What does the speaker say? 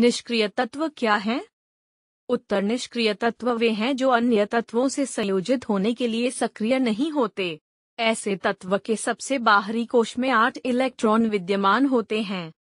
निष्क्रिय तत्व क्या हैं? उत्तर निष्क्रिय तत्व वे हैं जो अन्य तत्वों से संयोजित होने के लिए सक्रिय नहीं होते ऐसे तत्व के सबसे बाहरी कोश में आठ इलेक्ट्रॉन विद्यमान होते हैं